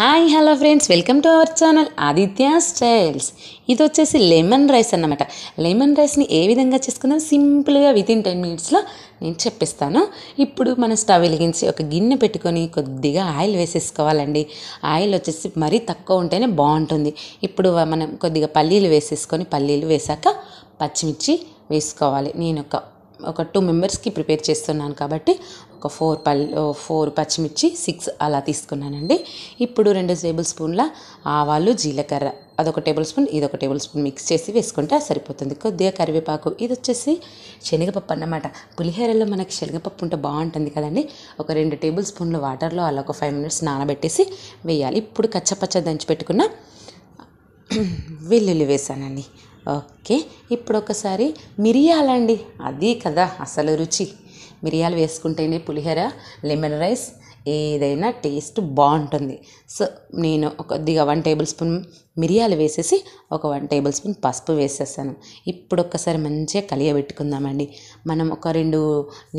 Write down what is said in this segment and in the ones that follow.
hi hello friends welcome to our channel Aditya styles ఇది వచ్చేసి lemon rice అన్నమాట lemon రైస్ని ఏ విధంగా చేసుకుందాం సింపుల్గా వితిన్ టెన్ మినిట్స్లో నేను చెప్పిస్తాను ఇప్పుడు మన స్టవ్ వెలిగించి ఒక గిన్నె పెట్టుకొని కొద్దిగా ఆయిల్ వేసేసుకోవాలండి ఆయిల్ వచ్చేసి మరీ తక్కువ ఉంటేనే బాగుంటుంది ఇప్పుడు మనం కొద్దిగా పల్లీలు వేసేసుకొని పల్లీలు వేసాక పచ్చిమిర్చి వేసుకోవాలి నేను ఒక ఒక టూ మెంబర్స్కి ప్రిపేర్ చేస్తున్నాను కాబట్టి ఒక ఫోర్ పల్ ఫోర్ పచ్చిమిర్చి సిక్స్ అలా తీసుకున్నానండి ఇప్పుడు రెండు టేబుల్ స్పూన్ల ఆవాలు జీలకర్ర అదొక టేబుల్ స్పూన్ ఇదొక టేబుల్ స్పూన్ మిక్స్ చేసి వేసుకుంటే సరిపోతుంది కొద్దిగా కరివేపాకు ఇది వచ్చేసి శనగపప్పు అన్నమాట పులిహేరలో మనకి శనగపప్పు ఉంటే బాగుంటుంది కదండి ఒక రెండు టేబుల్ స్పూన్లు వాటర్లో అలా ఒక ఫైవ్ మినిట్స్ నానబెట్టేసి వేయాలి ఇప్పుడు కచ్చపచ్చ దంచి పెట్టుకున్న వెల్లుల్లి వేసానండి ఓకే ఇప్పుడు ఒకసారి మిరియాలండి అది కదా అసలు రుచి మిరియాలు వేసుకుంటేనే పులిహోర లెమన్ రైస్ ఏదైనా టేస్ట్ బాగుంటుంది సో నేను కొద్దిగా వన్ టేబుల్ స్పూన్ మిరియాలు వేసేసి ఒక వన్ టేబుల్ స్పూన్ పసుపు వేసేస్తాను ఇప్పుడు ఒక్కసారి మంచిగా కలియబెట్టుకుందామండి మనం ఒక రెండు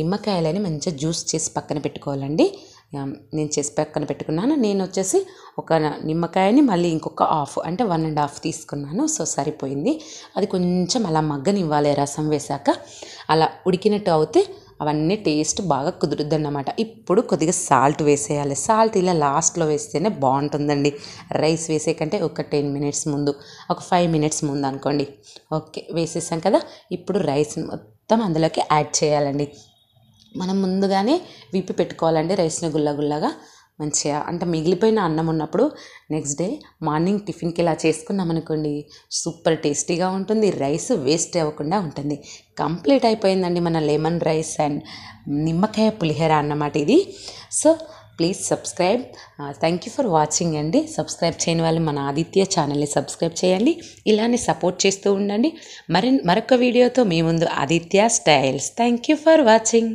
నిమ్మకాయలని మంచిగా జ్యూస్ చేసి పక్కన పెట్టుకోవాలండి నేను చేసి పక్కన పెట్టుకున్నాను నేను వచ్చేసి ఒక నిమ్మకాయని మళ్ళీ ఇంకొక హాఫ్ అంటే వన్ అండ్ హాఫ్ తీసుకున్నాను సో సరిపోయింది అది కొంచెం అలా మగ్గనివ్వాలి రసం వేశాక అలా ఉడికినట్టు అవుతే అవన్నీ టేస్ట్ బాగా కుదురుద్ది అన్నమాట ఇప్పుడు కొద్దిగా సాల్ట్ వేసేయాలి సాల్ట్ ఇలా లాస్ట్లో వేస్తేనే బాగుంటుందండి రైస్ వేసే కంటే ఒక టెన్ మినిట్స్ ముందు ఒక ఫైవ్ మినిట్స్ ముందు అనుకోండి ఓకే వేసేసాం కదా ఇప్పుడు రైస్ మొత్తం అందులోకి యాడ్ చేయాలండి మనం ముందుగానే విప్పి పెట్టుకోవాలండి రైస్ని గుల్ల గుల్లగా మంచిగా అంటే మిగిలిపోయిన అన్నం ఉన్నప్పుడు నెక్స్ట్ డే మార్నింగ్ టిఫిన్కి ఇలా చేసుకున్నాం అనుకోండి సూపర్ టేస్టీగా ఉంటుంది రైస్ వేస్ట్ అవ్వకుండా ఉంటుంది కంప్లీట్ అయిపోయిందండి మన లెమన్ రైస్ అండ్ నిమ్మకాయ పులిహోర అన్నమాట ఇది so please subscribe thank you for watching అండి సబ్స్క్రైబ్ చేయని వాళ్ళు మన ఆదిత్య ఛానల్ని సబ్స్క్రైబ్ చేయండి ఇలానే సపోర్ట్ చేస్తూ ఉండండి మరి మరొక వీడియోతో మీ ముందు Aditya styles thank you for watching